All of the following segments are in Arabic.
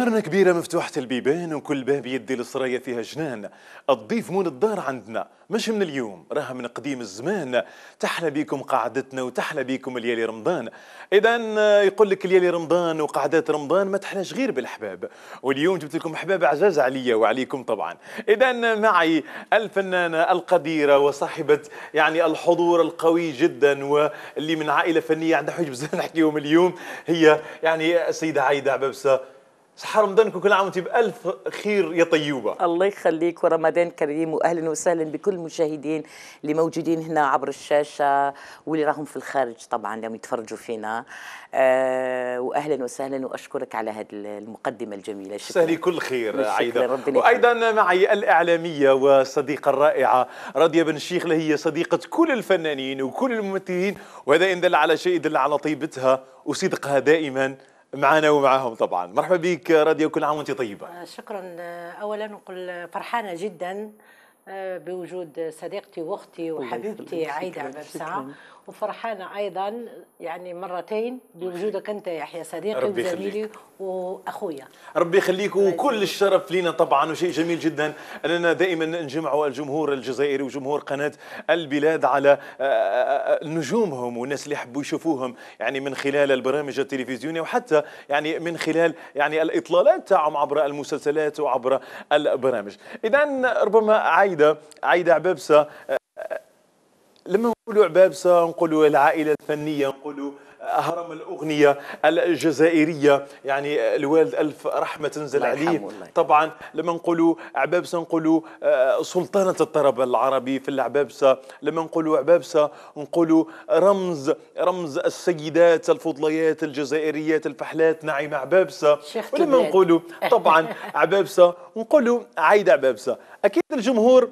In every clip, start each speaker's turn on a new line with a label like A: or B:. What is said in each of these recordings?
A: دارنا كبيرة مفتوحة البيبان وكل باب يدي لصراية فيها جنان الضيف مون الدار عندنا مش من اليوم راها من قديم الزمان تحلى بيكم قعدتنا وتحلى بيكم ليالي رمضان إذا آه، يقول لك ليالي رمضان وقعدات رمضان ما تحلاش غير بالحباب واليوم جبت لكم حباب عزاز عليا وعليكم طبعا إذا آه، معي الفنانة القديرة وصاحبة يعني الحضور القوي جدا واللي من عائلة فنية عندها حوايج بزاف نحكيهم اليوم هي يعني السيدة عايدة عبابسة صحة رمضانك وكل عام وانت بألف خير يا طيوبة الله يخليك
B: ورمضان كريم وأهلا وسهلا بكل المشاهدين اللي موجودين هنا عبر الشاشة واللي راهم في الخارج طبعا لما يتفرجوا فينا آه وأهلا وسهلا وأشكرك
A: على هذه المقدمة الجميلة شكرا سهلي كل خير عايدة وأيضا معي الإعلامية والصديقة الرائعة راضية بن الشيخ اللي هي صديقة كل الفنانين وكل الممثلين وهذا إن دل على شيء دل على طيبتها وصدقها دائما معنا ومعاهم طبعا مرحبا بك راديو كل عام وانت طيبه آه،
C: شكرا آه، اولا نقول فرحانه جدا آه، بوجود صديقتي واختي وحبيبتي عايده عبد وفرحانة أيضا يعني مرتين بوجودك أنت يحيى صديقي وزميلي وأخويا
A: ربي يخليك وكل الشرف لنا طبعا وشيء جميل جدا أننا دائما نجمع الجمهور الجزائري وجمهور قناة البلاد على آه، آه، آه، نجومهم والناس اللي يحبوا يشوفوهم يعني من خلال البرامج التلفزيونية وحتى يعني من خلال يعني الإطلالات تاعهم عبر المسلسلات وعبر البرامج إذا ربما عايدة عايدة عبابسة لما نقولوا عبابسه نقولوا العائله الفنيه نقولوا هرم الأغنية الجزائرية يعني الوالد ألف رحمة تنزل عليه طبعا لما نقولوا عبابسة نقولوا آه، سلطانة الطرب العربي في العبابسة لما نقولوا عبابسة نقولوا رمز رمز السيدات الفضليات الجزائريات الفحلات نعيمة عبابسة ولما نقولوا طبعا عبابسة نقولوا عايدة عبابسة أكيد الجمهور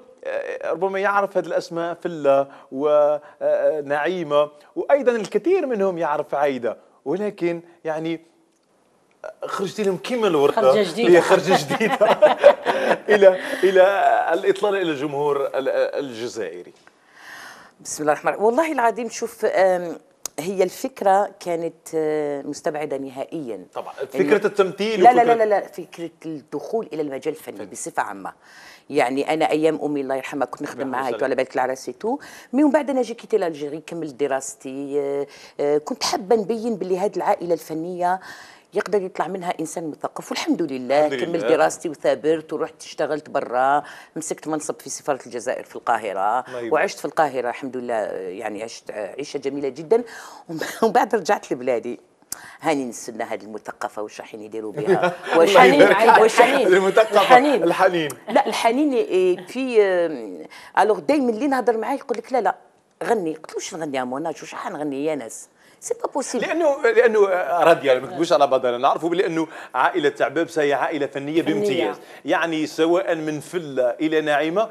A: ربما يعرف هذه الأسماء فلة ونعيمة وأيضا الكثير منهم يعرف عايدة ولكن يعني خرجت لهم كيما الورقه خرجه جديده هي خرجه جديده الى الى الاطلال الى الجمهور الجزائري بسم الله الرحمن الرحيم والله العظيم
B: شوف هي الفكره كانت آه، مستبعده نهائيا طبعا فكره
A: التمثيل لا لا لا
B: لا فكره الدخول الى المجال الفني بصفه عامه يعني انا ايام امي الله يرحمها كنت نخدم معها على بالك العراسي تو مي ومن بعد انا جي كيتي لالجيري كملت دراستي آه، آه، كنت حابه نبين باللي هذه العائله الفنيه يقدر يطلع منها انسان مثقف والحمد لله, الحمد لله. كملت دراستي وثابرت ورحت اشتغلت برا مسكت منصب في سفاره الجزائر في القاهره وعشت في القاهره الحمد لله يعني عشت عيشه جميله جدا ومن بعد رجعت لبلادي هاني نستنى هذه المثقفه وش
A: راحين يديروا بها وش واش الحنين الحنين الحنين
B: لا الحنين إيه، في آه، الوغ دائما اللي نهضر معاه يقول لك لا لا غني قلت له واش نغني يا موناج واش حنغني يا ناس سي با بوسيبل
A: لانه لانه آه، راديا يعني ما نكذبوش آه. على بعضنا نعرفوا بانه انه عائله تعبابسه هي عائله فنيه بامتياز يعني سواء من فله الى ناعمه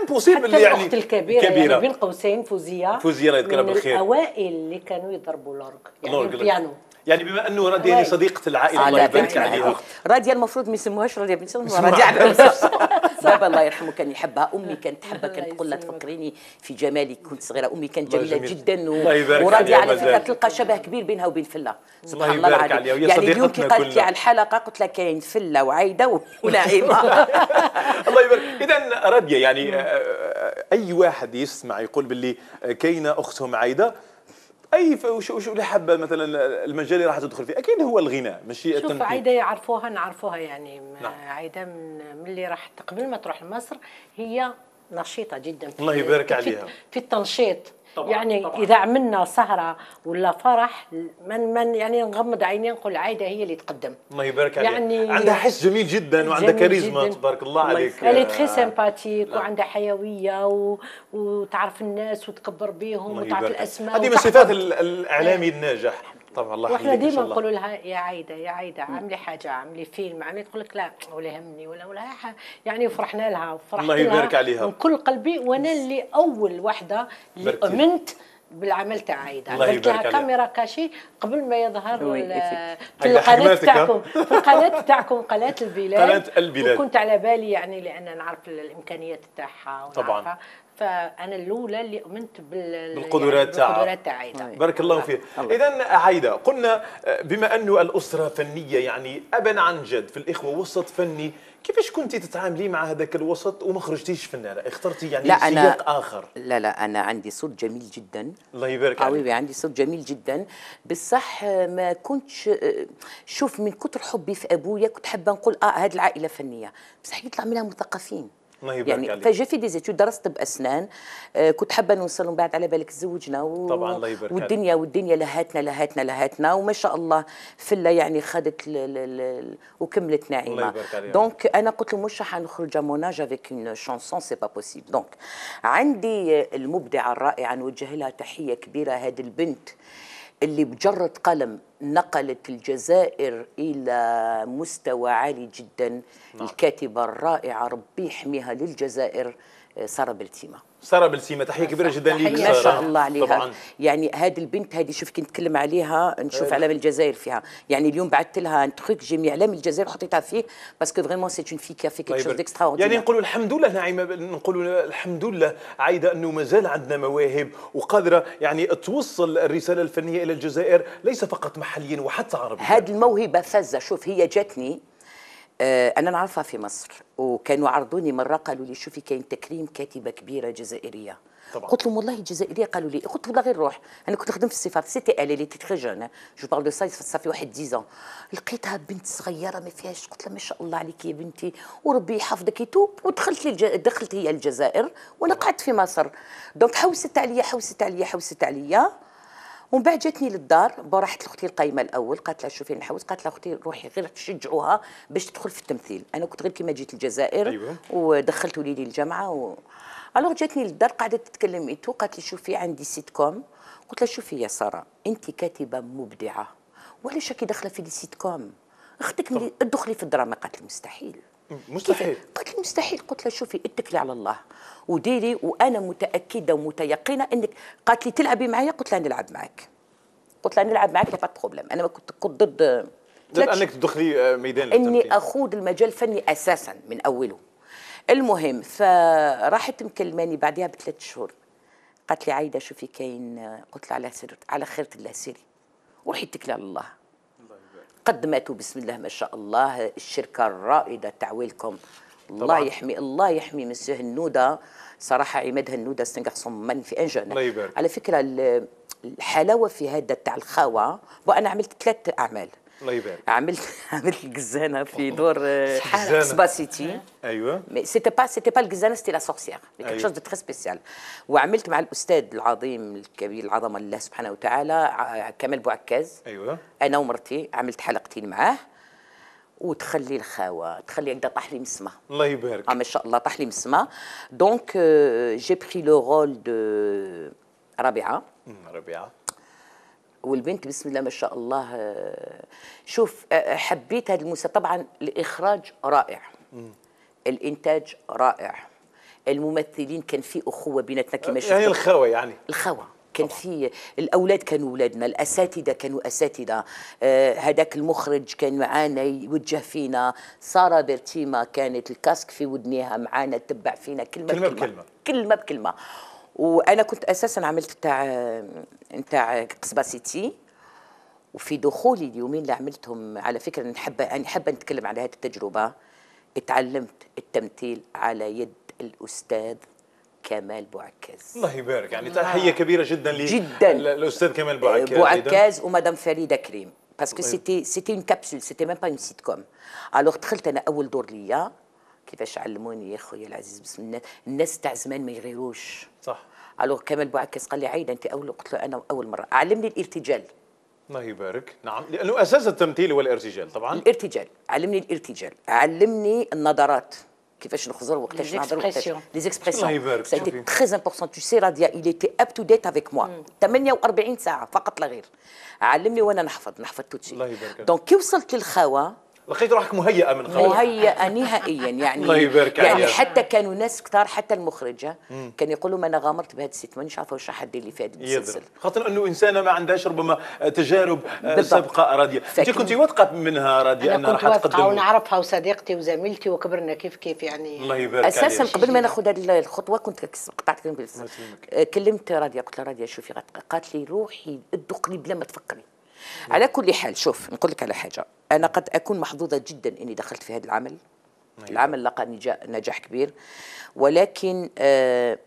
C: امبوسيبل يعني الاخت الكبيره يعني كبيرة. يعني بين قوسين فوزيه فوزيه الله يذكرها بالخير من الاوائل اللي كانوا يضربوا لورك يعني البيانو
A: يعني بما انه راديا يعني صديقه العائله الله يبارك عليها
B: راديا المفروض ما يسموهاش راديا بنت راديا بابا الله يرحمه كان يحبها امي كانت تحبها كانت تقول لها تفكريني في جمالي كنت صغيره امي كانت جميله جميل. جدا وراضيه على فكره تلقى شبه كبير بينها وبين فله سبحان الله العظيم يعني اليوم كي قالت لي على الحلقه قلت لها كاين فله وعايده ونعيمه
A: الله يبارك اذا راديه يعني آه، آه، آه، اي واحد يسمع يقول باللي كاينه اختهم عايده اي ف... وشو شو اللي حابه مثلا المجال اللي راح تدخل فيه اكيد هو الغناء ماشي التمثيل شوف عايده
C: يعرفوها نعرفوها يعني نعم. عايده من اللي راح قبل ما تروح لمصر هي نشيطه جدا الله يبارك في عليها في التنشيط طبعا يعني طبعا. اذا عملنا سهره ولا فرح من من يعني نغمض عيني نقول عايده هي اللي تقدم
A: الله يبارك عليك يعني عندها حس جميل جدا وعندها كاريزما تبارك الله عليك اللي يعني تخي
C: سيمباتيك نعم. وعندها حيويه و... وتعرف الناس وتكبر بيهم وتعرف الاسماء هذه من صفات
A: الاعلامي الناجح طبعا الله واحنا ديما نقولوا
C: لها يا عايده يا عايده عاملي حاجه عاملي فيلم عاملي تقول لك لا ولا يهمني ولا ولا يعني فرحنا لها وفرحت الله يبارك عليها من كل قلبي وانا اللي اول وحده اللي امنت بالعمل تاع عايده عملت لها كاميرا كاشي قبل ما يظهر في القناه تاعكم في القناه تاعكم قناه البلاد قناه البلاد وكنت على بالي يعني لان نعرف الامكانيات تاعها طبعا فانا الاولى اللي امنت بال بالقدرات تاعها يعني بالقدرات عايده طيب.
A: بارك الله فيك اذا عايده قلنا آه، بما انه الاسره فنيه يعني ابا عن جد في الاخوه وسط فني كيفاش كنت تتعاملي مع هذاك الوسط وما خرجتيش فنانه اخترتي يعني لا سياق أنا
B: اخر لا لا انا عندي صوت جميل جدا الله يبارك عليك حبيبي عندي صوت جميل جدا بصح آه، ما كنتش آه، شوف من كثر حبي في ابويا كنت حابه نقول اه هذه العائله فنيه بصح يطلع منها مثقفين
A: الله يبارك يعني عليك. فجا
B: في ديزيتود درست باسنان آه، كنت حابه نوصل من بعد على بالك تزوجنا و... طبعا الله يبارك والدنيا والدنيا لهاتنا لهاتنا لهاتنا وما شاء الله فله يعني خدت ل... ل... ل... وكملت ناعمه الله يبارك دونك انا قلت له مش حنخرج موناج افيك اون شونسون سي با بوسيبل دونك عندي المبدعه الرائعه نوجه لها تحيه كبيره هذه البنت اللي بجرة قلم نقلت الجزائر إلى مستوى عالي جدا نعم. الكاتبة الرائعة ربي يحميها للجزائر ساره بلتيمه
A: ساره بلتيمة تحيه كبيره جدا ليك ما شاء الله عليها طبعا.
B: يعني هذه البنت هذه شوف كنت نتكلم عليها نشوف أيه. علم الجزائر فيها يعني اليوم بعثت لها ان تخيك جيمي علم الجزائر وحطيتها فيه باسكو فريمون سي اون في كافي كيك شوز يعني نقولوا
A: الحمد لله نعيمه نقولوا الحمد لله عايده انه مازال عندنا مواهب وقادره يعني توصل الرساله الفنيه الى الجزائر ليس فقط محليا وحتى عربيا
B: هذه الموهبه فزه شوف هي جاتني آه، انا نعرفها في مصر وكانوا عرضوني مره قالوا لي شوفي كاين تكريم كاتبه كبيره جزائريه طبعا. قلت لهم والله الجزائريه قالوا لي قلت لهم غير روح انا كنت نخدم في السفاره سيتي الي اللي تري جون جو بارل دو سايس صافي واحد 10 لقيتها بنت صغيره ما فيهاش قلت لها ما شاء الله عليك يا بنتي وربي يحفظك يتوب ودخلت للج... دخلت هي الجزائر وانا قعدت في مصر دونك حوست عليا حوست عليا حوست عليا ومن بعد جاتني للدار راحت لاختي القايمه الاول قالت لها شوفي نحوس قالت لها اختي روحي غير تشجعوها باش تدخل في التمثيل انا كنت غير كيما جيت الجزائر أيوة. ودخلت وليدي الجامعه و... الوغ جاتني للدار قاعده تتكلم ايتو قالت لي شوفي عندي سيت كوم قلت لها شوفي يا ساره انت كاتبه مبدعه وعلاش راكي داخله في السيت كوم اختك ملي ادخلي في الدراما قالت لي مستحيل مستحيل قلت طيب مستحيل قلت لها شوفي اتكلي على الله وديري وانا متاكده ومتيقنه انك قالت لي تلعبي معايا قلت لها نلعب معك قلت لها نلعب معك با بروبليم انا ما كنت كنت ضد ضد انك
A: تدخلي آه، ميدان اني اخوض
B: المجال الفني اساسا من اوله المهم فراحت مكلماني بعدها بثلاث شهور قالت لي عايده شوفي كاين قلت لها على سر على خيره الله سيري روحي اتكلي على الله قدمته بسم الله ما شاء الله الشركه الرائده تعويلكم الله طبعا. يحمي الله يحمي مسيو هنوده صراحه عماد هنوده استنقع من في انجن على فكره الحلاوه في هذا تاع الخاوه وانا عملت ثلاث اعمال الله يبارك عملت عملت الجزانه في دور سبا آه، سيتي ايوه مي سيتي با سيتي با الجزانه سيتي لا سورسيير كيك شوز دو تري سبيسيال وعملت مع الاستاذ العظيم الكبير العظمه لله سبحانه وتعالى آه، كمال بوعكاز ايوه انا ومرتي عملت حلقتين معاه وتخلي الخاوه تخلي هكذا طاح لي من السما الله يبارك اه ما شاء الله طاح لي من السما دونك جي بري لو رول دو ربيعه ربيعه والبنت بسم الله ما شاء الله آه، شوف آه، آه، حبيت هذه الموسيقى طبعا الاخراج رائع الانتاج رائع الممثلين كان في اخوه بيناتنا كما شفت يعني الخوه يعني الخوه كان في الاولاد كانوا اولادنا الاساتذه كانوا اساتذه هذاك المخرج كان معانا يوجه فينا ساره برتيما كانت الكاسك في ودنيها معانا تتبع فينا كلمه, كلمة بكلمه كلمه بكلمه وانا كنت اساسا عملت تاع قصبة سيتي وفي دخولي اليومين اللي عملتهم على فكره نحب اني حابه نتكلم على هذه التجربه اتعلمت التمثيل على يد
A: الاستاذ كمال بوعكاز الله يبارك يعني تحيه كبيره جدا لي جدا الاستاذ كمال بوعكاز بوعكاز
B: ومدام فريده كريم باسكو سيتي سيتي اون كابسول سيتي ميم با اون سيت كوم الوغ دخلت انا اول دور ليا كيفاش علموني يا خويا العزيز بسم الله الناس تاع زمان ما يغيروش صح الو كمال بوعكس قال لي عايده انت اول قلت له انا اول مره علمني الارتجال
A: الله يبارك نعم لانه اساس التمثيل هو الارتجال طبعا
B: الارتجال علمني الارتجال علمني النظرات كيفاش نخزر وقتاش نهضر وقتاش لي زيكسبرسيون الله يبارك سي تري امبورسون تو سي راديا ايل ايتي اب تو ديت افيك موا 48 ساعه فقط لا غير علمني وانا نحفظ نحفظ توتشي الله يبارك دونك كي وصلت للخاوه
A: لقيت روحك مهيئه من قبل
B: مهيئه نهائيا يعني الله يبارك يعني حتى كانوا ناس كثار حتى المخرجه كان يقولوا ما انا غامرت بهذا الست مانيش عارفه واش راح ادير اللي في هذا المسلسل
A: خاطر انه انسانه ما عندهاش ربما تجارب آه، سابقه راضيه انت كنت واثقه منها راضيه انها راح تقدم
C: ونعرفها وصديقتي وزميلتي وكبرنا كيف كيف يعني الله يبارك اساسا قبل ما ناخذ هذه الخطوه كنت قطعت
B: آه، كلمت راضيه قلت لها راضيه شوفي قالت لي روحي ادقني بلا ما تفكري على كل حال شوف نقول لك على حاجه أنا قد أكون محظوظة جدا أني دخلت في هذا العمل أيوة. العمل لقى نجاح كبير ولكن آه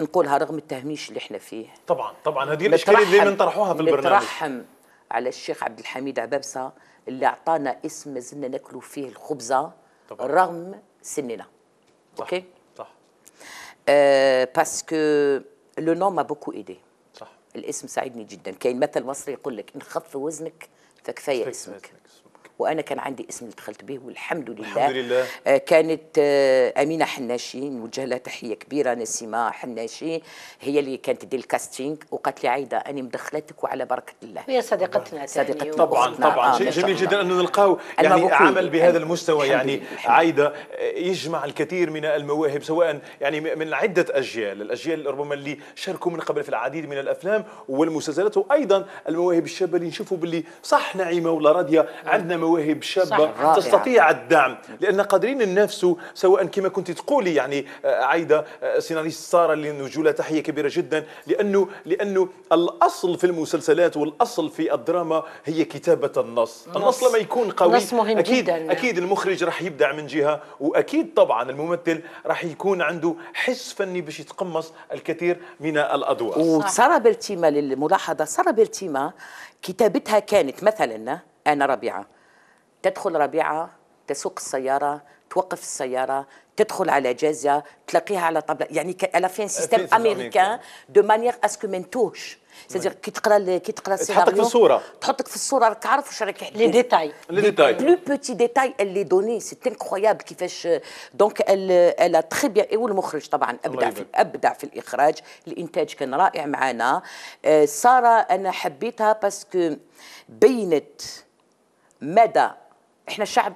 B: نقولها رغم التهميش اللي احنا فيه
A: طبعا طبعا هذه الاشكاليه اللي طرحوها في البرنامج نترحم
B: على الشيخ عبد الحميد عبابسه اللي اعطانا اسم ما زلنا ناكلوا فيه الخبزه طبعا. رغم سننا صح. اوكي صح آه باسكو لو نوم ما بوكو ايدي صح الاسم ساعدني جدا كاين مثل مصري يقول لك ان خف وزنك فكفايه اسمك وانا كان عندي اسم اللي دخلت به والحمد لله الحمد لله آه، كانت آه، امينه حناشي نوجه لها تحيه كبيره نسيمه حناشي هي اللي كانت تدير الكاستينغ وقالت لي عايده انا
A: مدخلتك وعلى بركه الله
C: هي صديقتنا صديقتنا طبعا
A: آه، طبعا شيء جميل جدا انه نلقاو يعني عمل بهذا المستوى يعني عايده يجمع الكثير من المواهب سواء يعني من عده اجيال الاجيال ربما اللي شاركوا من قبل في العديد من الافلام والمسلسلات وايضا المواهب الشابه اللي نشوفوا باللي صح نعيمه ولا راضيه نعم. عندنا مواهب مواهب شابه تستطيع الدعم لان قادرين النفس سواء كما كنت تقولي يعني آه، عايده آه، سيناريست ساره اللي نوجه تحيه كبيره جدا لانه لانه الاصل في المسلسلات والاصل في الدراما هي كتابه النص، النص لما يكون قوي نص مهم اكيد جداً. اكيد المخرج راح يبدع من جهه واكيد طبعا الممثل راح يكون عنده حس فني باش يتقمص الكثير من الادوار وساره
B: بلتيما للملاحظه ساره بلتيما كتابتها كانت مثلا انا ربيعه تدخل ربيعه تسوق السياره توقف السياره تدخل على جازة تلاقيها على طبلة يعني على فين سيستم امريكان دو مانيغ اسكو ما نتوهش سيدير كي تقرا كي تقرا تحطك في الصوره تحطك في الصوره راك عارف واش راك لي ديتاي لي ديتاي بلو بوتي ديتاي اللي دوني سي انكرويابل كيفاش دونك الا تخي بيان والمخرج طبعا ابدع في ابدع في الاخراج الانتاج كان رائع معنا ساره انا حبيتها باسكو بينت مدى احنا الشعب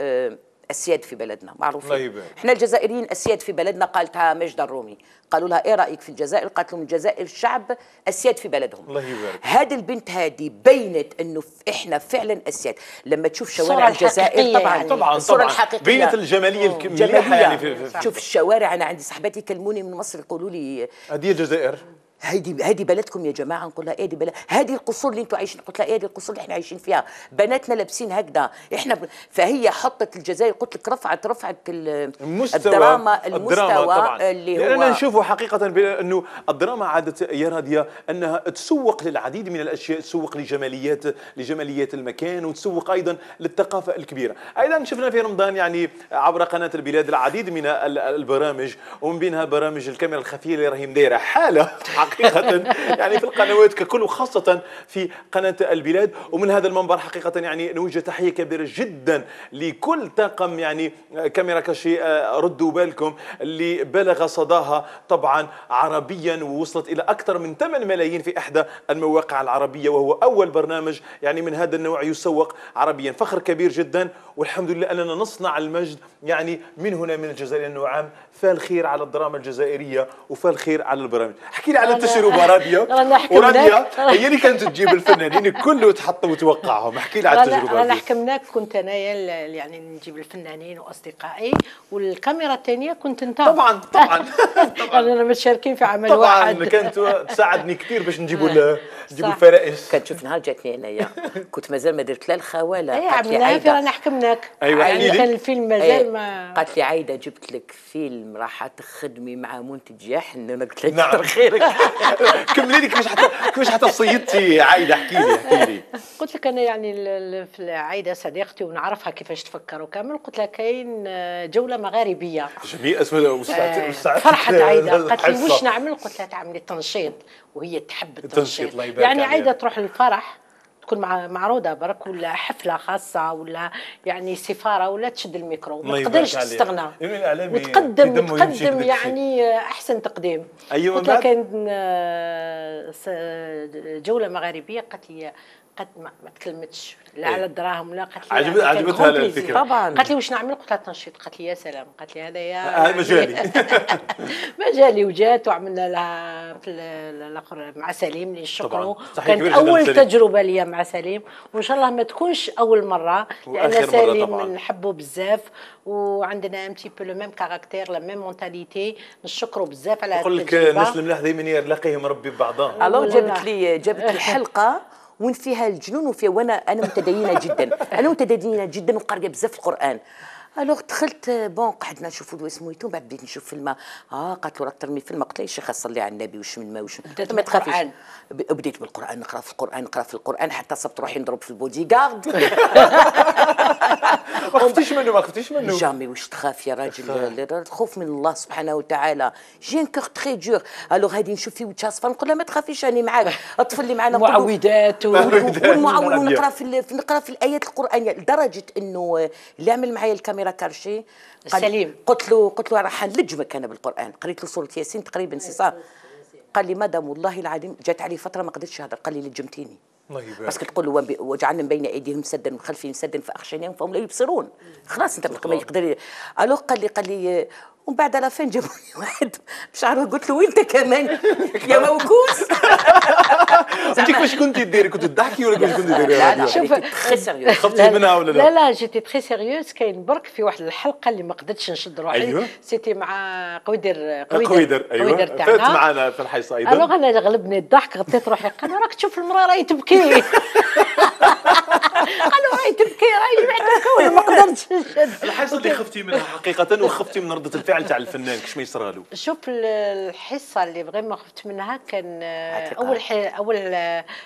B: آه، اسياد في بلدنا معروفين احنا الجزائريين اسياد في بلدنا قالتها مجد الرومي قالوا لها ايه رايك في الجزائر قالت لهم الجزائر الشعب اسياد في بلدهم الله يبارك هذه البنت هذه بينت انه احنا فعلا اسياد لما تشوف شوارع الجزائر طبعا يعني. طبعا الصوره طبعا. الحقيقيه بينت الجماليه
A: الكمية يعني في, في, في شوف
B: الشوارع انا عندي صاحباتي كلموني من مصر يقولوا لي هذه الجزائر هيدي هيدي بلدكم يا جماعه نقول لها ايه دي بلد هذه القصور اللي انتم عايشين قلت لها ايه دي القصور اللي احنا عايشين فيها بناتنا لابسين هكذا احنا ب... فهي حطت الجزائر قلت لك رفعت رفعت المستوى
A: الدراما المستوى اللي هو لاننا نشوفه حقيقه انه الدراما عادت يا راديا انها تسوق للعديد من الاشياء تسوق لجماليات لجماليات المكان وتسوق ايضا للثقافه الكبيره ايضا شفنا في رمضان يعني عبر قناه البلاد العديد من البرامج ومن بينها برامج الكاميرا الخفيه اللي راهي مدايره حاله حقيقه يعني في القنوات ككل وخاصه في قناه البلاد ومن هذا المنبر حقيقه يعني نوجه تحيه كبيره جدا لكل طاقم يعني كاميرا كشي آه، ردوا بالكم اللي بلغ صداها طبعا عربيا ووصلت الى اكثر من 8 ملايين في احدى المواقع العربيه وهو اول برنامج يعني من هذا النوع يسوق عربيا فخر كبير جدا والحمد لله اننا نصنع المجد يعني من هنا من الجزائر انه عام فالخير على الدراما الجزائريه وفالخير على البرامج احكي لي على منتشر وباراديا وراديا هي اللي كانت تجيب الفنانين كله وتحطوا وتوقعهم احكي لي على التجربه رانا
C: حكمناك كنت انايا يعني نجيب الفنانين واصدقائي والكاميرا الثانيه كنت انت طبعا طبعا, طبعاً. يعني انا متشاركين في عمل طبعاً واحد طبعا
A: كانت تساعدني كثير باش نجيبوا آه،
B: نجيبوا الفرائس كانت تشوف نهار جاتني انايا كنت مازال ما درت لا الخواله اي عملناها في رانا حكمناك ايوا يعني كان الفيلم مازال إيه، ما قالت لي عايده جبت لك فيلم راح تخدمي مع منتج يحن انا قلت لك كثر خيرك كملي لي كيفاش حتى كيفاش حتى
A: صيدتي عايده احكي لي احكي لي
C: قلت لك انا يعني في عايده صديقتي ونعرفها كيفاش تفكر وكامل قلت لها كاين آه، جوله مغاربيه
A: جميل اسمها آه، فرحت عايده قالت لي واش نعمل
C: قلت لها تعملي تنشيط وهي تحب التنشيط يعني عايده تروح للفرح تكون مع معروضه برك ولا حفله خاصه ولا يعني سفاره ولا تشد الميكرو ما تقدرش تستغنى
A: إيه، إيه، وتقدم تقدم
C: يعني آه، احسن تقديم ايوه كان آه، آه، جوله مغاربيه قالت لي قد ما, ما تكلمتش لا إيه. على الدراهم ولا قالت لي عجبت عجبتها الفكره طبعا قالت لي واش نعمل قلت لها تنشيط قالت لي يا سلام قالت لي هذا يا مجالي مجالي وجات وعملنا لها في الاخر مع سليم اللي نشكره كانت اول تجربه لي مع سليم وان شاء الله ما تكونش اول مره لان سليم نحبه بزاف وعندنا ام تي بو لو ميم كاركتير لا ميم مونتاليتي نشكره بزاف على هذه التجربه نقول لك الناس
A: الملاح دائما يلاقيهم ربي ببعضهم الو جابت
C: لي جابت
B: لي حلقه وين فيها الجنون وفيها وانا انا متدينه جدا انا متدينه جدا وقاريه بزاف القران الوغ دخلت بون قعدنا نشوفوا دوا سميتو بعد بديت نشوف في الماء اه قالت له راك ترمي في الماء قلت لها شيخه صلي على النبي وش من ما وش ما تخافيش بديت بالقران نقرا في القران نقرا في القران حتى صبت روحي نضرب في البودي كارد ما خفتيش منه ما خفتيش منه جامي واش تخاف يا راجل الخوف من الله سبحانه وتعالى جي ان كوغ تخي دور الوغ هادي نشوف في وجهها صفر نقول لها ما تخافيش راني معاك الطفل اللي معنا معوذات والمعاون ونقرا في نقرا في الايات القرانيه لدرجه انه آه، اللي عمل معايا الكاميرا سميره كرشي سليم قلت له قلت له راح نلجمك انا بالقران قريت له سوره ياسين تقريبا سي قال لي مدام والله العظيم جات علي فتره ما قدرتش نهضر قال لي لجمتيني بس تقول وجعلنا من بين ايديهم سدا من خلفهم سدا فاخشيناهم فهم لا يبصرون خلاص انت ما يقدر الو قال لي قال لي ومن بعد على فين جابوا لي واحد بشعره قلت له وانت كمان يا موكوس
A: انت واش كنتي ديري كنت تضحكي ولا كنت كنتي ديري لا لا شوف
C: خفتي منها ولا لا لا لا جيتي تخي سيريوز كاين برك في واحد الحلقه اللي ما قدرتش نشد روحي أيوه؟ سيتي مع قويدر قويدر قويدر ايوه تاعنا فات معنا
A: في الحصه ايضا الوغ
C: انا غلبني الضحك غطيت روحي قال راك تشوف المراه راهي تبكي قالوا راهي تبكي راهي جمعت
A: ما قدرتش نشد الحصه اللي خفتي منها حقيقه وخفتي من ردة الفعل تاع الفنان كش ما يصرى له
C: شوف الحصه اللي فريمون خفت منها كان اول اول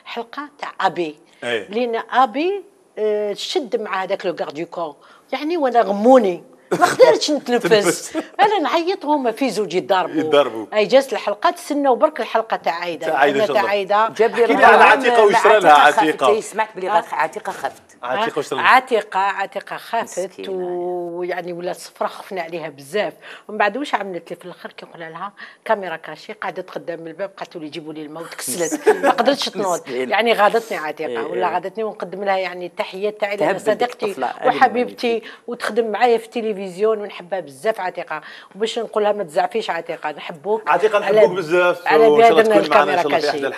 C: حلقه تاع ابي إيه. لان ابي آه، شد مع هذاك لو كارديو كور يعني وانا غموني ما قدرتش نتنفس انا نعيط هما في زوج يضربوا يضربوا اي جات الحلقه تسناو برك الحلقه تاع عايده تاع عايده جاب لي على عتيقه وش لها عتيقه إيه، سمعت بلي آه. عتيقه خفت عتيقه عتيقه عتيقه خافت ويعني ولات صفرا خفنا عليها بزاف ومن بعد واش عملت لي في الاخر كي قلنا لها كاميرا كاشي قعدت قدام الباب قالت لي جيبوا لي الموت كسلت ما قدرتش تنوض يعني غادتني عتيقه إيه، ولا إيه. غادتني ونقدم لها يعني التحيات تاعي لها صديقتي وحبيبتي وتخدم معايا في التلفزيون ونحبها بزاف عتيقه وباش نقول لها ما تزعفيش عتيقه نحبوك عتيقه نحبوك بزاف على بالنا الكاميرا كاشي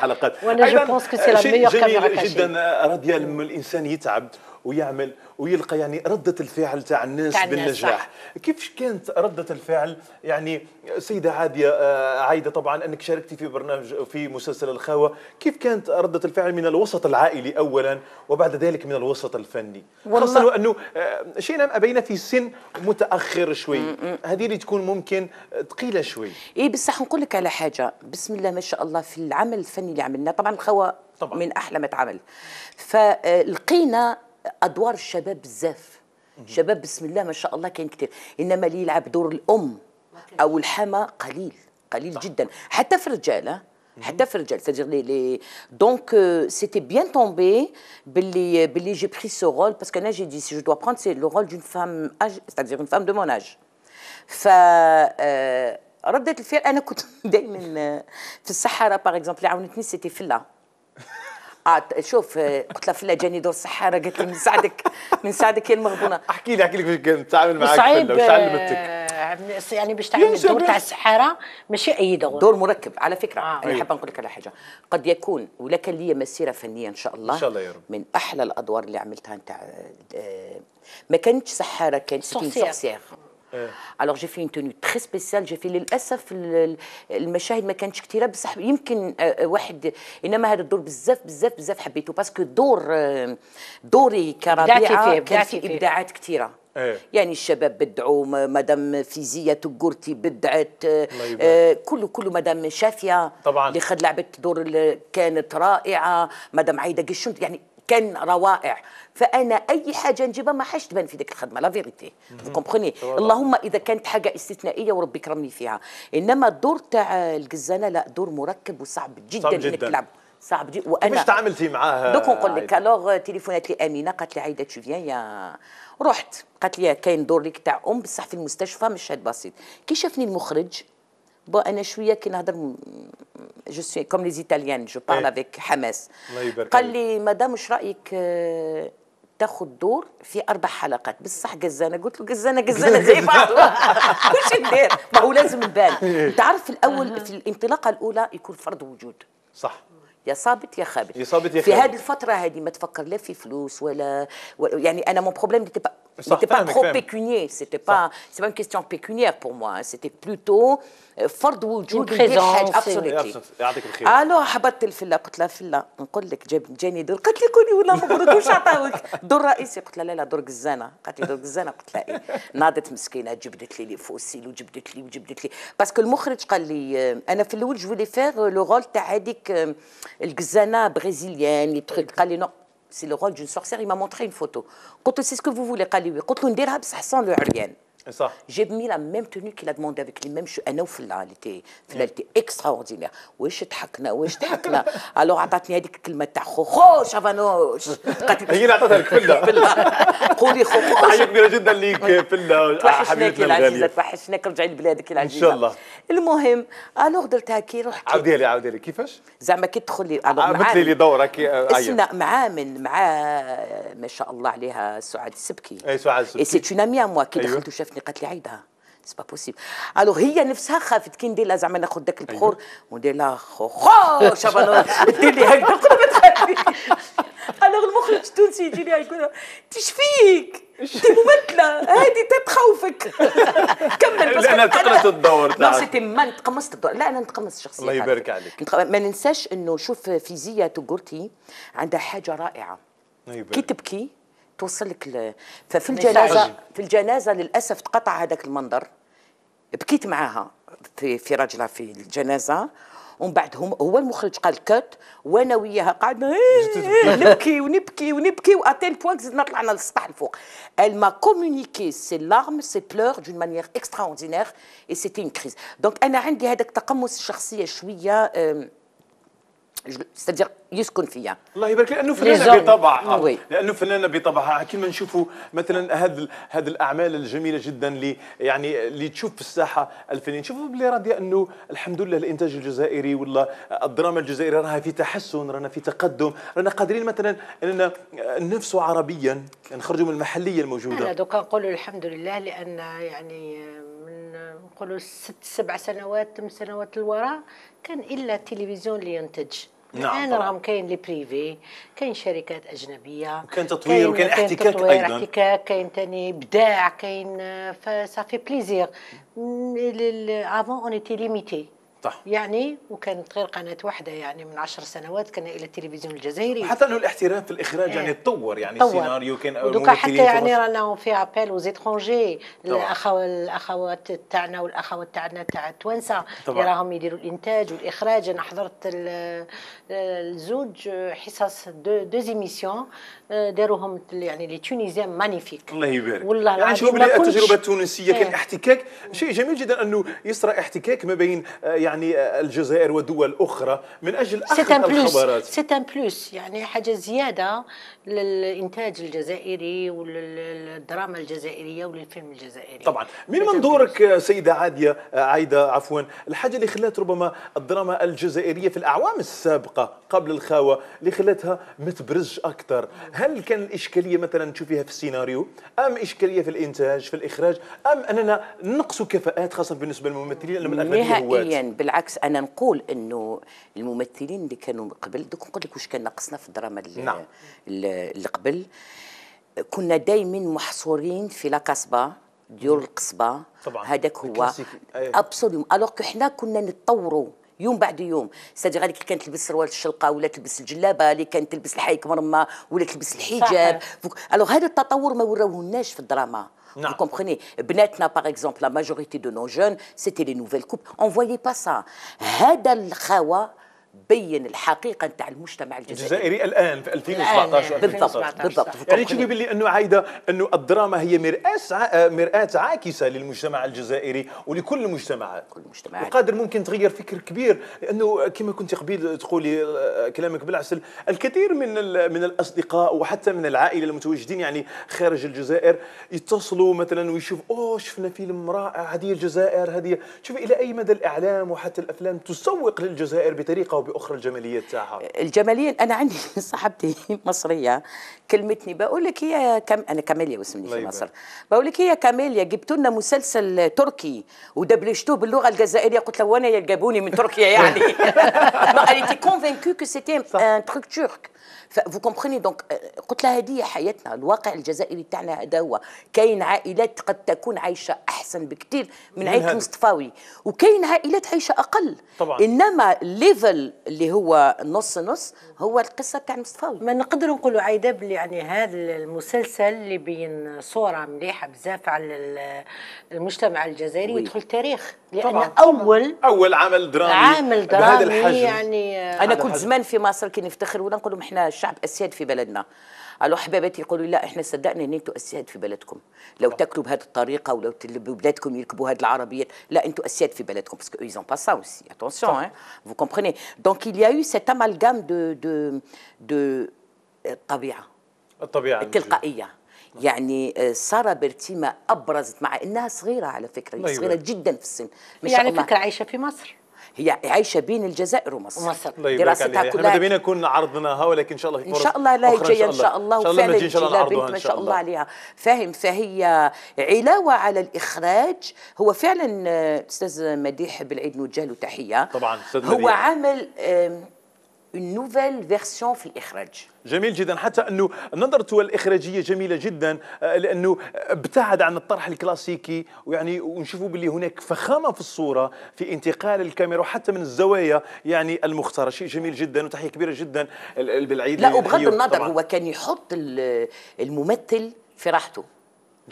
A: وانا جو بونس كو سي لا ميور كاميرا كاشي جدا راضيه لما الانسان يتعب ويعمل ويلقى يعني ردة الفعل تاع الناس بالنجاح كيف كانت ردة الفعل يعني سيدة عادية آه، عايدة طبعا أنك شاركتي في برنامج في مسلسل الخاوة كيف كانت ردة الفعل من الوسط العائلي أولا وبعد ذلك من الوسط الفني خاصة انه آه، شئنا أم أبينا في سن متأخر شوي هذه اللي تكون ممكن آه، ثقيلة
C: شوي
B: إيه بصح نقول لك على حاجة بسم الله ما شاء الله في العمل الفني اللي عملناه طبعا الخاوة طبعا. من أحلى ما تعمل فلقينا ادوار الشباب بزاف شباب بسم الله ما شاء الله كاين كثير انما اللي يلعب دور الام او الحما قليل قليل جدا حتى في الرجال حتى في الرجال سيتيغ لي لي دونك سيتي بيان تومبي باللي باللي جي بري سو رول باسكو انا جي دي سي جو دو بروند سي لو رول دون فام اج سيتيغ اون فام دو مون اج ف ردة الفعل انا كنت دائما في الصحراء باغ اكزومبل عاونتني سيتي فله آه، شوف آه، قلت لها في جاني دور الصحاره قالت لي نساعدك نساعدك يا المغبونه
A: احكي لي احكي لي كيفاش كانت تتعامل معك صعيب واش علمتك
B: آه، يعني باش تعمل الدور تاع السحاره ماشي اي دور دور مركب على فكره آه. انا حابه طيب. نقول لك على حاجه قد يكون ولك لي مسيره فنيه ان شاء الله ان شاء الله يا رب من احلى الادوار اللي عملتها نتاع ما كانتش سحاره كانت سورسيير إيه. Alors j'ai في اون توني très سبيسيال J'ai في للاسف المشاهد ما كانتش كثيره بصح يمكن آه، آه، واحد انما هذا الدور بزاف بزاف بزاف حبيته باسكو دور آه، دوري كربيعه كان في ابداعات كثيره إيه. يعني الشباب بدعوا مدام فيزيا تقورتي بدعت كله كله مدام شافية طبعا اللي خد لعبت دور كانت رائعة مدام عايدة قشنت يعني كان روائع فانا اي حاجه نجيبها ما حاش تبان في ديك الخدمه لا فيغيتي كومبروني اللهم اذا كانت حاجه استثنائيه وربي كرمني فيها انما الدور تاع القزانه لا دور مركب وصعب جدا, صعب جدا. انك تلعب صعب جدا وانا مش تعاملتي
A: معاه دوك نقول لك
B: الوغ تليفونات لي امينه قالت لي عايده تشوفيان يا رحت قالت لي كاين دور ليك تاع ام بصح في المستشفى مشهد بسيط كي شافني المخرج بو انا شويه كي نهضر جو سوي كوم لي ايطاليان جو بارل افيك حماس
A: الله يبارك قال لي
B: مدام واش رايك تاخذ دور في اربع حلقات بصح قزانه قلت له قزانه قزانه زي بعض شيء ندير ما هو لازم نبان تعرف في الاول في الانطلاقه الاولى يكون فرض وجود صح يا صابت يا خابت يا صابت يا خابت في هذه الفتره هذه ما تفكر لا في فلوس ولا, يعني انا مون بروبليم C'était pas trop même. pécunier, c'était pas, c'est pas une question pécuniaire pour moi, c'était plutôt فرض وجود الحاج ابسولوتلي يعطيك الخير الو هبطت الفله قلت لها فله نقول لك جاب جاني دور قالت لي كوني ولا مبروك واش عطاوك دور رئيسي قلت لها لا لا دور قزانه قالت لي دور قزانه قلت لها ايه ناضت مسكينه جبدت لي لي فوسيل وجبدت لي وجبدت لي باسكو المخرج قال لي انا في الاول جو فولي فيغ لو رول تاع هذيك القزانه بريزيليان لي تخيك قال لي نو سي لو رول دون سورسير il m'a montré une photo قلت له سي سكو فو فولي قال لي وي قلت له نديرها بصح سان لو عريان صح جي مي لا ميم توني كي لا دوموندي افيك لي ميم شو انا وفلا اللي تي فلا اللي تي اكستراوردينير واش ضحكنا واش ضحكنا الوغ عطاتني هذيك الكلمه تاع خوخو شافانوش هي اللي عطاتها الكفله قولي خوخو تحيه كبيره جدا ليك فله حبيبتنا الغاليه توحشناك رجعي لبلادك العزيزه ان شاء الله المهم الوغ درت هكي رحت عاودي
A: لي عاودي لي كيفاش؟
B: زعما كي تدخل لي مثلي لي
A: دورك آه، أيوه. اسنا
B: مع من مع ما شاء الله عليها سعاد السبكي
A: اي سعاد السبكي اي سي
B: اون امي موا كي دخلت وشافتني قالت لي عيدها سي با بوسيبل الوغ هي نفسها خافت كي ندير لها زعما ناخذ داك البخور وندير لها خو خو شابا دير لي هكذا
C: قلت ما تخافي الوغ المخرج التونسي يجي لي يقول تشفيك انت
B: ممثله هذه تتخوفك
A: كمل بس انا تقمصت الدور لا سيتي
B: ما تقمصت الدور لا انا نتقمص الشخصيه الله يبارك عليك ما ننساش انه شوف فيزيا توغورتي عندها حاجه رائعه كي تبكي توصلك ل... ففي الجنازه في الجنازه للاسف تقطع هذاك المنظر بكيت معاها في في راجلها في الجنازه ومن بعد هو المخرج قال كات وانا وياها قعدنا إيه، نبكي ونبكي ونبكي واتين بوان زدنا طلعنا للسطح الفوق ما كومونيكي سي لارم سي بلور دون مانيير اكسترا اوردينير اي سيتي اون كريز دونك انا عندي هذاك تقمص الشخصيه شويه سيتادير يسكن فيا
A: الله يبارك لانه فنانه بطبعها وي. لانه فنانه بطبعها كما نشوفوا مثلا هذه هذه الاعمال الجميله جدا اللي يعني اللي تشوف في الساحه الفنيه نشوفوا بلي راضيه انه الحمد لله الانتاج الجزائري ولا الدراما الجزائريه راها في تحسن رانا في تقدم رانا قادرين مثلا اننا ننافسوا عربيا نخرجوا من المحليه الموجوده هذا
C: دوكا نقولوا الحمد لله لان يعني من نقولوا ست سبع سنوات ثمان سنوات للوراء كان الا التلفزيون اللي ينتج نعم الان راهم كاين لي بريفي كاين شركات اجنبيه وكاين تطوير وكاين احتكاك تطوير ايضا احتكاك كاين ثاني ابداع كاين فسافي بليزير افون اون ايتي ليميتي طح. يعني وكانت غير قناه واحده يعني من عشر سنوات كان الى التلفزيون
A: الجزائري حتى انه الاحتراف في الاخراج يعني إيه. تطور يعني طور. السيناريو كان دوكا حتى يعني
C: رانا في ابيل وزيترونجي الاخو الاخوات تاعنا والاخوات تاعنا تاع التوانسه اللي راهم يديروا الانتاج والاخراج انا حضرت الزوج حصص دو ديزيميسيون آه، داروهم يعني لي تونيزيان مانيفيك
A: الله يبارك والله يعني شوف التجربه التونسيه كان إيه. احتكاك شيء جميل جدا انه يصرى احتكاك ما بين آه، يعني يعني الجزائر ودول أخرى من أجل أخذ الخبرات
C: سيت ان بلوس يعني حاجة زيادة للإنتاج الجزائري وللدراما الجزائرية وللفيلم الجزائري
A: طبعا من منظورك سيدة عادية عايدة عفوا الحاجة اللي خلات ربما الدراما الجزائرية في الأعوام السابقة قبل الخاوة اللي خلاتها متبرج أكثر هل كان الإشكالية مثلا تشوفيها في السيناريو أم إشكالية في الإنتاج في الإخراج أم أننا نقص كفاءات خاصة بالنسبة للممثلين لما الأغلبية هواة
B: بالعكس انا نقول انه الممثلين اللي كانوا قبل دوك نقول لك واش كان ناقصنا في الدراما اللي, نعم. اللي قبل كنا دائما محصورين في لا كاسبه ديال القصبه هذاك هو أيوه. ابسوليوم الوغ كو حنا كنا نتطوروا يوم بعد يوم استاذ اللي كانت تلبس سروال الشلقه ولا تلبس الجلابه اللي كانت تلبس الحايك مرمى ولا تلبس الحجاب الوغ هذا التطور ما وراوهناش في الدراما Vous comprenez Bnetna, par exemple, la majorité de nos jeunes, c'était les nouvelles coupes. On ne voyait pas ça. بين الحقيقه نتاع المجتمع الجزائري الجزائري الان في 2017 يعني بالضبط بالضبط يعني تشوفي
A: باللي انه عايده انه الدراما هي مراه آه، مراه عاكسه للمجتمع الجزائري ولكل المجتمعات كل المجتمعات وقادر ممكن تغير فكر كبير لانه كما كنت قبيل تقولي آه، كلامك بالعسل الكثير من من الاصدقاء وحتى من العائله المتواجدين يعني خارج الجزائر يتصلوا مثلا ويشوف اوه شفنا فيلم رائع هذه الجزائر هذه شوفي الى اي مدى الاعلام وحتى الافلام تسوق للجزائر بطريقه وباخرى الجماليه تاعها
B: الجماليه انا عندي صاحبتي مصريه كلمتني بقول لك هي كم انا كاميليا واسمي في طيب. مصر بقول لك هي كاميليا جبتوا لنا مسلسل تركي ودبلجتوه باللغه الجزائريه قلت لها وانا جابوني من تركيا يعني ما قالت كونفينكو كو سيتي ان تروك تورك فو كومبريني دونك قلت لها هذه حياتنا الواقع الجزائري تاعنا هذا هو كاين عائلات قد تكون عايشه احسن بكثير من, من عائله مصطفاوي وكاين عائلات
C: عايشه اقل طبعا انما الليفل اللي هو نص نص هو القصه تاع مصطفاوي ما نقدر نقولوا عايده بلي يعني هذا المسلسل اللي بين صوره مليحه بزاف على المجتمع الجزائري يدخل التاريخ لان طبعا.
A: اول اول عمل درامي عامل درامي بهذا الحجم يعني انا كنت
C: زمان في مصر كي نفتخر ولا نقولوا
B: احنا الشعب اسياد في بلدنا قالوا حبيبتي يقولوا لا احنا صدقنا ان انتم اسياد في بلدكم لو تاكلوا بهذه الطريقه ولو بلادكم يركبوا هذه العربيات لا انتم اسياد في بلدكم باسكو ils ont pas ça aussi attention hein vous comprenez donc il y a eu cet amalgame de de de euh, الطبيعه الطبيعه التلقائيه يعني آه، ساره برتيمه ابرزت مع انها صغيره على فكره أيوة. صغيره جدا في السن ما يعني فكره عايشه في مصر هي عايشه
A: بين الجزائر
B: ومصر ومصر طيب، دراستها يعني كلها احنا
A: دبينا نكون عرضناها ولكن ان شاء الله ان شاء الله لا جايه ان شاء الله وفعلا ان شاء الله ما شاء الله عليها
B: فاهم فهي علاوه على الاخراج هو فعلا آه، استاذ مديح بالعيد
A: نوجه له تحيه طبعا هو عمل une nouvelle version في الإخراج جميل جدا حتى أنه نظرته الإخراجية جميلة جدا آه، لأنه ابتعد عن الطرح الكلاسيكي ويعني ونشوفوا باللي هناك فخامة في الصورة في انتقال الكاميرا وحتى من الزوايا يعني المختارة شيء جميل جدا وتحية كبيرة جدا بالعيد لا وبغض النظر هو كان يحط الممثل في راحته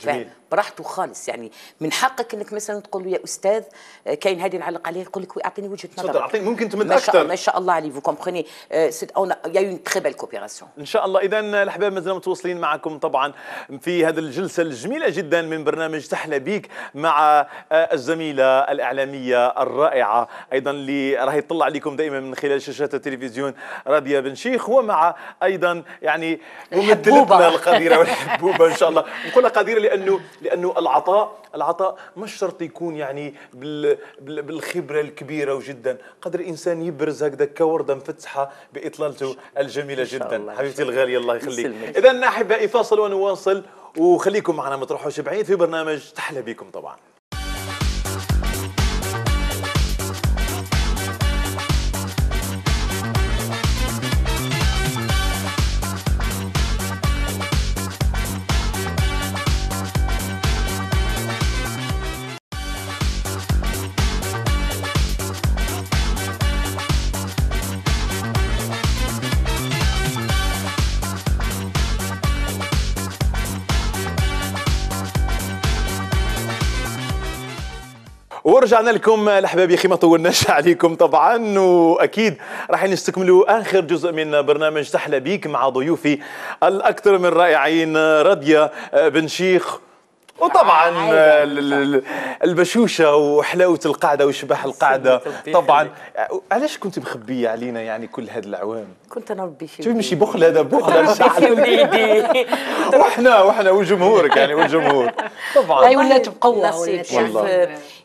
B: جميل براحته خالص يعني من حقك انك مثلا تقول له يا استاذ آه، كاين هذه نعلق عليه يقول لك اعطيني وجهه نظر اعطيني ممكن تمد اكثر ما شاء الله عليه فو كومبريني سيت اون يا اون تري بيل كوبيراسيون
A: ان شاء الله اذا الاحباب مازالنا متواصلين معكم طبعا في هذه الجلسه الجميله جدا من برنامج تحلى بيك مع آه، الزميله الاعلاميه الرائعه ايضا اللي راح يطلع عليكم دائما من خلال شاشات التلفزيون راديه بن شيخ ومع ايضا يعني ممثلتنا القديره والحبوبه ان شاء الله نقولها قديره لانه لانه العطاء العطاء مش شرط يكون يعني بالخبره الكبيره جدا قدر الانسان يبرز هكذا كورده مفتحه باطلالته الجميله جدا حبيبتي الغاليه الله يخليك اذا احبائي فاصل ونواصل وخليكم معنا ما تروحوش بعيد في برنامج تحلى بكم طبعا ورجعنا لكم الاحبابي خي ما طولناش عليكم طبعا واكيد راح نستكملوا اخر جزء من برنامج سحله بيك مع ضيوفي الاكثر من رائعين راضيه بن شيخ وطبعا آه، البشوشه وحلاوه القعده وشباح القعده طبعا علاش كنت مخبيه علينا يعني كل هذا العوام
B: كنت انا ربي شوفي ماشي بخل هذا بخل
A: وحنا وحنا وجمهورك يعني والجمهور
B: طبعا هاي ولات بقوه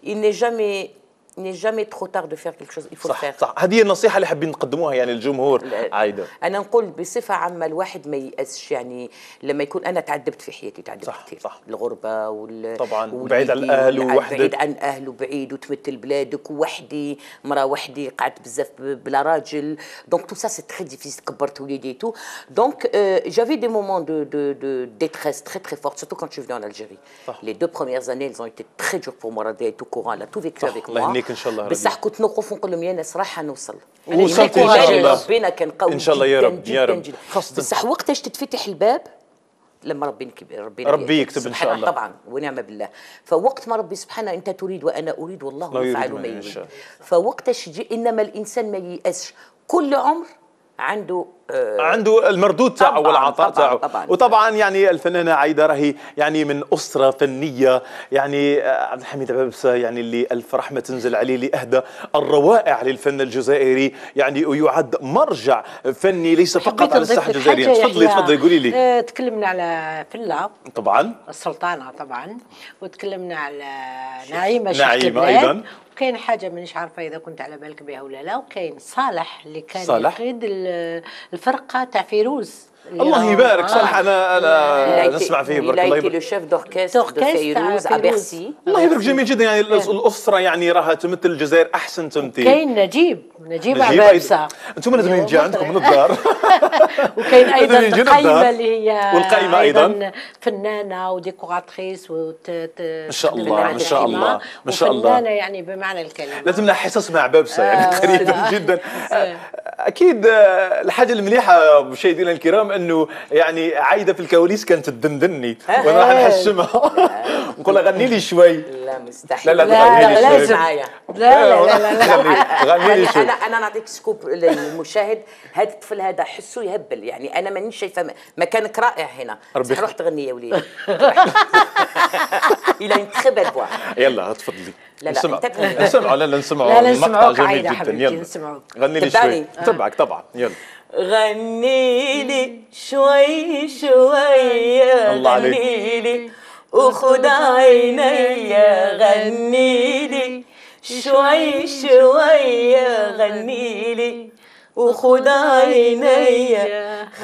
B: il n'est jamais ني جامي ترو تار دو فير quelque شوز يفو faut صح
A: صح هذه النصيحه اللي حابين نقدموها يعني للجمهور عايده
B: انا نقول بصفه عامه الواحد ما ييأسش يعني لما يكون انا تعذبت في حياتي تعذبت صح صح الغربه وال طبعا بعيد عن الاهل ووحدك بعيد عن اهل وبعيد وتمثل بلادك ووحدي مرا وحدي قعدت بزاف بلا راجل دونك تو سا سي تري ديفيسيل كبرت وليدي تو دونك جافي دي مومون دو دو دو ديتريس تري تري فورت سورتو كان تشوف دون الجيري لي دو بروميير زاني années, elles ايتي تري دور بور مورا دي تو كوران لا تو a tout vécu عليك ان شاء الله بصح كنت نوقف ونقول لهم يا ناس راح نوصل وصلت يعني ان شاء الله ربنا كان قوي ان شاء الله يا رب يا رب بصح وقتاش تتفتح الباب لما ربي ربي, ربي يكتب ان شاء الله طبعا ونعم بالله فوقت ما ربي سبحانه انت تريد وانا اريد والله يفعل ما يريد فوقتاش انما الانسان ما ييأسش كل عمر عنده آه،
A: عنده المردود تاعه والعطاء تاعه طبعاً وطبعا يعني الفنانه عايده راهي يعني من اسره فنيه يعني آه، عبد الحميد عبابسه يعني اللي الف رحمه تنزل عليه لاهدى الروائع للفن الجزائري يعني ويعد مرجع فني ليس فقط على الساحه الجزائريه تفضلي تفضلي قولي لي
C: آه، تكلمنا على فلا طبعا السلطانه طبعا وتكلمنا على نعيمه نعيمه ايضا كاين حاجه مانيش عارفه اذا كنت على بالك بها ولا لا وكاين صالح اللي كان صالح. يقيد الفرقه تاع فيروز الله يبارك صالح
A: انا انا نسمع فيه برك الله يبارك لو
C: شيف دوركستر فيروز ا بيرسي
A: الله يبارك جميل جدا يعني الاسره يعني راها تمثل الجزائر احسن تمثيل كاين
C: نجيب نجيب عبابسه
A: انتم لازم يجي عندكم من الدار
C: وكاين ايضا القايمه اللي هي والقايمه ايضا فنانه وديكوراتريس ان شاء الله ان شاء الله ما شاء الله فنانه يعني بمعنى الكلمه
A: لازم لها حصص مع عبابسه آه. يعني قريبا جدا اكيد آه، الحاجه المليحه مشاهدينا الكرام انه يعني عايده في الكواليس كانت تدندني وانا راح نحشمها نقول لها غني لي شوي لا
B: مستحيل لا
A: لا لا لا لا
C: لا لا
A: لا لا غني لي شوي انا
B: انا نعطيك سكوب للمشاهد هذا الطفل هذا حسه يهبل يعني انا ماني شايفه مكانك رائع هنا روح تغني يا وليدي الى ينتخب بوا
A: يلا تفضلي لا لا نسمع لا لا لا نسمعوا لا نسمعوا جميل جدا يلا نسمعوك غني لي شوي تبعك طبعا يلا
B: غني لي شوي شوي غني لي وخد عيني غني لي شوي شوي غني لي وخد عيني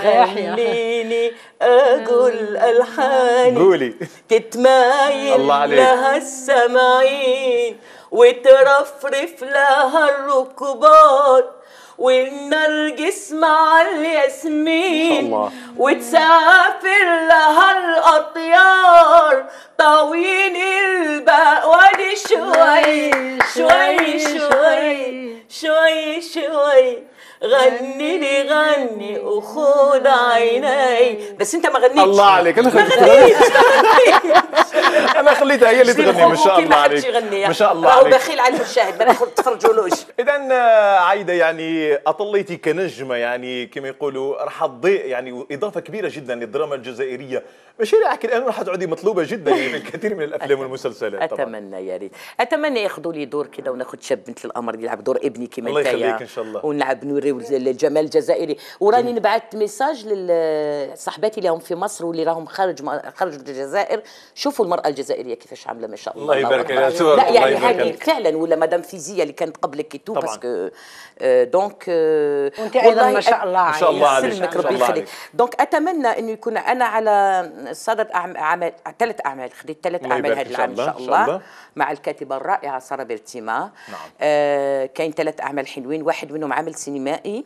B: خليني اقول الحاني قولي
A: تتمايل لها
B: السماعين وترفرف لها الركبان والنرجس مع الياسمين وتسافر لها الاطيار طاوين شوي شوي شوي شوي شوي شوي, شوي غني لي غني وخد عيني بس انت ما غنيتش
A: الله عليك انا ما غنيتش انا خليتها هي اللي تغني ما شاء الله عليك ما شاء الله عليك بخيل على المشاهد ما تفرجولوش اذا آه، عايده يعني اطليتي كنجمه يعني كما يقولوا راح تضيء يعني اضافه كبيره جدا للدراما الجزائريه ماشي مشاريعك الان راح تعودي مطلوبه جدا في الكثير من الافلام والمسلسلات طبعا اتمنى يا ريت اتمنى ياخذوا لي دور كذا وناخذ شاب مثل القمر
B: يلعب دور ابني كما الله يخليك ان شاء الله ونلعب نوري الجمال الجزائري وراني نبعث ميساج لصاحباتي اللي هم في مصر واللي راهم خارج خرجوا الجزائر شوفوا المرأة المراه الجزائريه كيفاش عامله ما شاء الله الله يبارك لا يعني هذه فعلا ولا مدام فيزيا اللي كانت قبلك تو باسكو دونك آه، آه، وانت ايضا ما شاء الله ما شاء الله يعني عليك ربي يخليك دونك اتمنى انه يكون انا على صدد اعمال ثلاث اعمال خديت ثلاث اعمال هذا العام ان شاء الله مع الكاتبه الرائعه ساره بيرتيما نعم آه، كاين ثلاث اعمال حلوين واحد منهم عمل سينمائي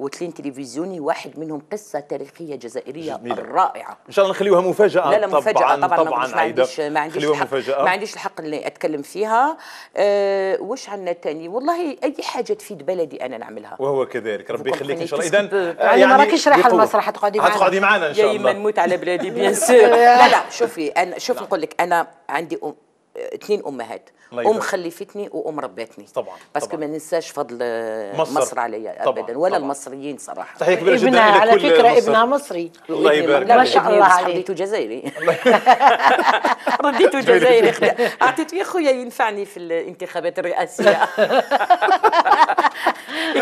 B: واثنين تلفزيوني واحد منهم قصه تاريخيه جزائريه جميلة. رائعه
A: ان شاء الله نخليوها مفاجاه لا لا مفاجاه طبعا طبعا, طبعاً ما عنديش ما عنديش الحق مفاجأة. ما عنديش
B: الحق اللي اتكلم فيها أه واش عندنا ثاني والله اي حاجه تفيد بلدي انا نعملها
A: وهو كذلك ربي يخليك ان شاء الله اذا آه، يعني ما راكيش رايحه المسرح تقعدي معنا هتقعدي معنا ان شاء الله يا نموت على بلادي بيان سور لا
B: لا شوفي انا شوف نعم. نقول لك انا عندي اثنين امهات ام خلفتني وام ربيتني طبعا باسكو ما ننساش فضل مصر, مصر عليا ابدا طبعا. ولا طبعا. المصريين صراحه تحيه كبيره جدا ابنها على فكره مصر. ابنها مصري الله يبارك ما شاء الله عليك جزائري رديته
A: جزائري
B: اعطيته يا خويا ينفعني في الانتخابات الرئاسيه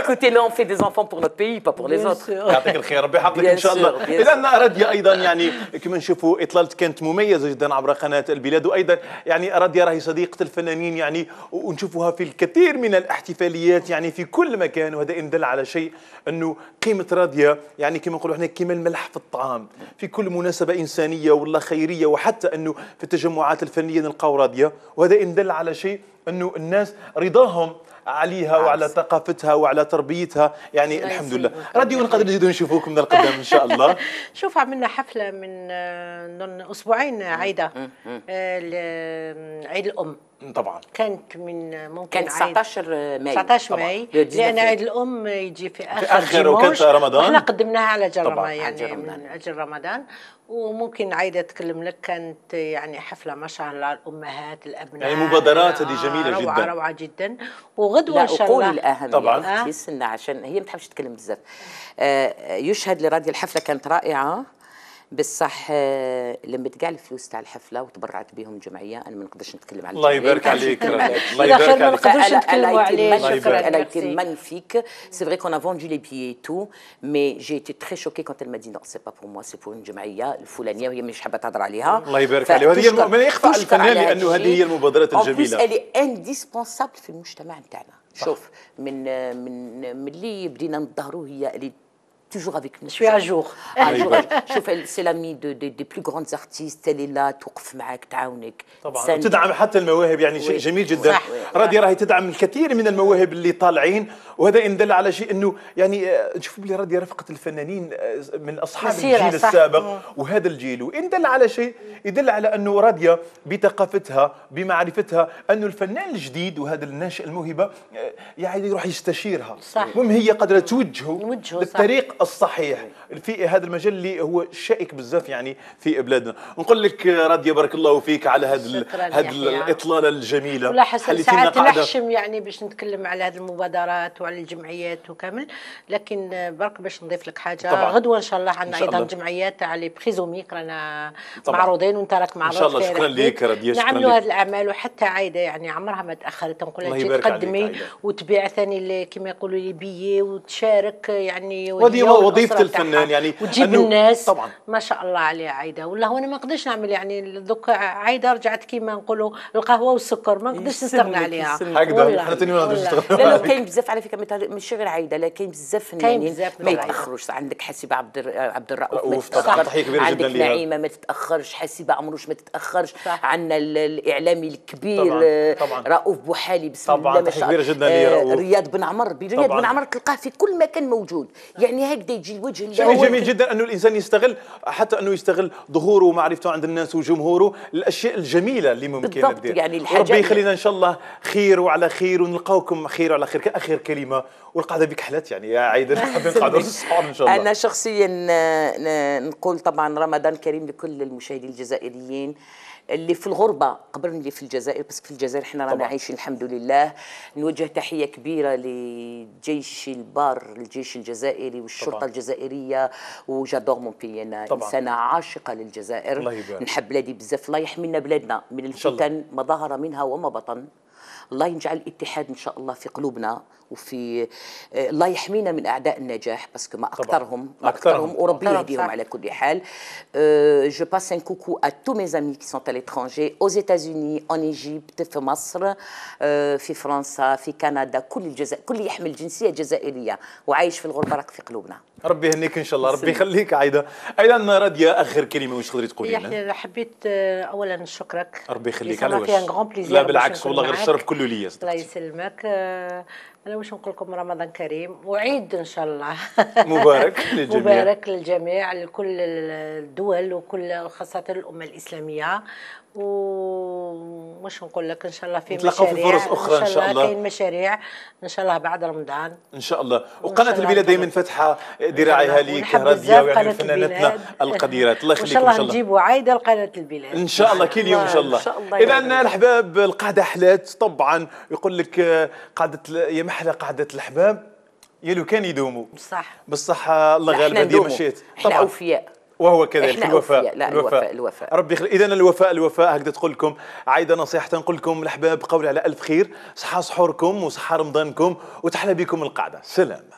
B: Écoutez, là, on fait des enfants pour notre pays, pas pour les autres. يعطيك
A: الخير ربي يحفظك ان شاء الله. اذا راديا ايضا يعني كما نشوفوا اطلالتك كانت مميزه جدا عبر قناه البلاد وايضا يعني الرياضية راهي صديقة الفنانين يعني ونشوفوها في الكثير من الاحتفاليات يعني في كل مكان وهذا يدل على شيء أنه قيمة راضية يعني كما نقولوا احنا كما الملح في الطعام في كل مناسبة إنسانية ولا خيرية وحتى أنه في التجمعات الفنية نلقاو راضية وهذا يدل على شيء أنه الناس رضاهم عليها وعلى ثقافتها وعلى تربيتها يعني الحمد لله راديو نقدر نزيدو نشوفوكم من القدام ان شاء الله
C: شوف عملنا حفله من آه، اسبوعين عيده آه، عيد الام طبعا كانت من ممكن كان 19 مايو 19 ماي لان عيد الام يجي في اخر, في آخر وكانت رمضان احنا قدمناها على جل رمضان يعني رمضان. من اجل رمضان وممكن عايده تكلم لك كانت يعني حفله ما شاء الله الامهات الابناء يعني مبادرات هذه جميله روعة جدا روعه روعه جدا وغدوه ان شاء الله الاهم طبعا يعني
B: آه. عشان هي ما تحبش تتكلم بزاف آه يشهد لراديو الحفله كانت رائعه بصح آه، لما تقال الفلوس تاع الحفله وتبرعت بهم جمعيه انا ما نقدرش نتكلم على الله يبارك عليك الله يبارك عليك ما نقدرش نتكلموا عليه شكرا elle a été magnifique c'est vrai qu'on a vendu les billets et tout mais j'ai ما très choquée quand elle m'a dit non c'est pas pour moi c'est pour une جمعيه الفلانيه وهي مش حابه تهضر عليها الله يبارك عليه وهذه المؤمنه يخفى على الفنان لانه هذه هي المبادرات الجميله elle est indispensable في المجتمع نتاعنا شوف من من من بدينا نظهروا هي اللي toujours avec nous. Je suis à jour. À jour. شوف سي لامي دو دي, دي بلو غروند ارتيست اللي لا توقف معك
A: تعاونك طبعا تدعم حتى المواهب يعني شيء جميل جدا رادي راهي تدعم الكثير من المواهب اللي طالعين وهذا ان دل على شيء انه يعني آه، نشوفوا بلي راضي رفقه الفنانين آه، من اصحاب الجيل صح. السابق وهذا الجيل وان دل على شيء يدل على انه راضيه بثقافتها بمعرفتها انه الفنان الجديد وهذا الناشئ الموهبه آه، يعني يروح يستشيرها صح المهم هي قادره توجهه للطريق الصحيح في هذا المجال اللي هو شائك بزاف يعني في بلادنا نقول لك راضيه بارك الله فيك على هذا هذه الاطلاله الجميله والله ساعات نحشم
C: يعني باش نتكلم على هذه المبادرات على الجمعيات وكامل لكن برك باش نضيف لك حاجه طبعا. غدوه ان شاء الله عندنا ايضا جمعيات تاع لي بريزوميك رانا معروضين وانت راك معروض ان شاء الله شكرا لك ربي شكرا نعملوا هذه الاعمال وحتى عايده يعني عمرها ما تاخرت نقول لها تقدمي وتبيع ثاني كما يقولوا لي بيي وتشارك يعني وهذه وظيفه الفنان
A: يعني وتجيب الناس طبعا
C: ما شاء الله عليها عايده والله انا ما نقدرش نعمل يعني دوك عايده رجعت كيما نقولوا القهوه والسكر ما نقدرش نستغنى عليها هكذا احنا تاني ما نقدرش نستغنى لا كاين بزاف على فكره مش غير عايده لا كاين بزاف فنانين ما يتاخروش
B: عندك حسيبه عبد عبد الرؤوف عندك نعيمه ما تتاخرش حسيبه عمروش ما تتاخرش عندنا الاعلامي الكبير رؤوف بوحالي بسم الله ما شاء الله آه، رياض بن عمر رياض بن عمر تلقاه في كل مكان موجود يعني هكذا يجي الوجه شيء جميل
A: جدا انه الانسان يستغل حتى انه يستغل ظهوره ومعرفته عند الناس وجمهوره الاشياء الجميله اللي ممكن بالضبط يعني الحاجه ربي يخلينا ان شاء الله خير وعلى خير ونلقاوكم خير وعلى خير كاخر كلمه ديما والقعده بك حلات يعني يا عايده حابين نقعدوا السحور ان شاء الله انا
B: شخصيا نقول طبعا رمضان كريم لكل المشاهدين الجزائريين اللي في الغربه قبل اللي في الجزائر بس في الجزائر احنا رانا عايشين الحمد لله نوجه تحيه كبيره لجيش البار الجيش الجزائري والشرطه طبعا. الجزائريه وجادور مون بي انا انسانه عاشقه للجزائر الله نحب بلادي بزاف الله يحمينا بلادنا من الفتن ما ظهر منها وما بطن الله يجعل الاتحاد ان شاء الله في قلوبنا وفي الله يحمينا من اعداء النجاح باسكو ما اكثرهم ما اكثرهم وربي يهديهم على كل حال جو باس ان كوكو ا تو ميز امي كي سون ا ليترونجي aux États-Unis, في مصر, آه، في فرنسا, في كندا، كل الجزائر، كل يحمل جنسية جزائرية وعايش في الغربة راك في قلوبنا.
A: ربي يهنيك ان شاء الله، ربي يخليك عايدة. أيضا راضية آخر كلمة واش تقدري تقولي لنا؟
C: حبيت آه، أولا نشكرك.
A: ربي يخليك على واش؟ لا بالعكس والله غير الشرف كله ليا.
C: الله يسلمك. آه، انا واش نقول لكم رمضان كريم وعيد ان شاء الله مبارك للجميع مبارك للجميع لكل الدول وكل خاصه الامه الاسلاميه و مش نقول لك ان شاء الله في مشاريع في فرص اخرى ان شاء الله كاين مشاريع ان شاء الله بعد رمضان
A: ان شاء الله وقناه البلاد دائما فاتحه ليك لكهربيا ويعني فنانتنا القديرات الله يخليك ان شاء الله يعني ان شاء الله نجيبوا
C: عايده لقناه البلاد ان شاء الله كل يوم ان شاء الله اذا
A: الاحباب القعده حلات طبعا يقول لك قعده يا محلى قعده الاحباب يا لو كان يدوموا بصح بصح الله غالبا ديما مشيت طبعا احنا اوفياء وهو كذلك الوفاء لا الوفاء الوفاء ربي يخلي اذا الوفاء الوفاء هكذا تقول لكم عايده نصيحه نقول لكم الاحباب قولي على الف خير صحه سحوركم وصحه رمضانكم وتحلى بكم القعده سلام